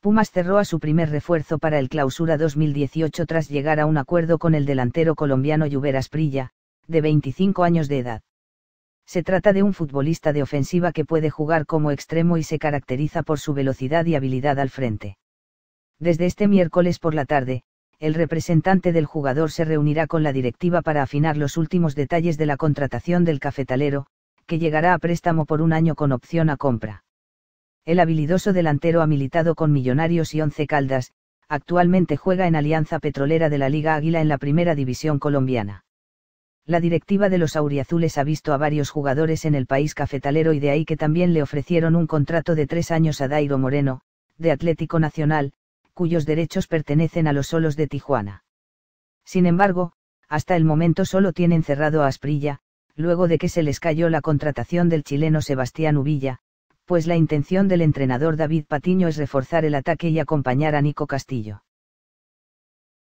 Pumas cerró a su primer refuerzo para el clausura 2018 tras llegar a un acuerdo con el delantero colombiano Lluveras Prilla, de 25 años de edad. Se trata de un futbolista de ofensiva que puede jugar como extremo y se caracteriza por su velocidad y habilidad al frente. Desde este miércoles por la tarde, el representante del jugador se reunirá con la directiva para afinar los últimos detalles de la contratación del cafetalero, que llegará a préstamo por un año con opción a compra. El habilidoso delantero ha militado con Millonarios y Once Caldas, actualmente juega en Alianza Petrolera de la Liga Águila en la Primera División Colombiana. La directiva de los Auriazules ha visto a varios jugadores en el país cafetalero y de ahí que también le ofrecieron un contrato de tres años a Dairo Moreno, de Atlético Nacional, cuyos derechos pertenecen a los solos de Tijuana. Sin embargo, hasta el momento solo tienen cerrado a Asprilla, luego de que se les cayó la contratación del chileno Sebastián Ubilla, pues la intención del entrenador David Patiño es reforzar el ataque y acompañar a Nico Castillo.